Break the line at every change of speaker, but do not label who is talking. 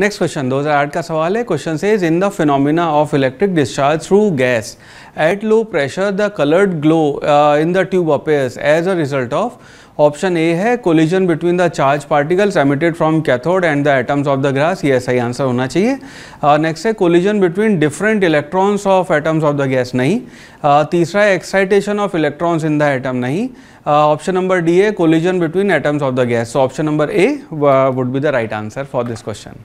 next question 2008 का सवाल है क्वेश्चन से is in the phenomena of electric discharge through gas at low pressure the coloured glow in the tube appears as a result of option A है collision between the charge particles emitted from cathode and the atoms of the gas ये सही answer होना चाहिए next uh, है collision between different electrons of atoms of the gas नहीं uh, तीसरा है excitation of electrons in the atom नहीं option number D है collision between atoms of the gas so option number A would be the right answer for this question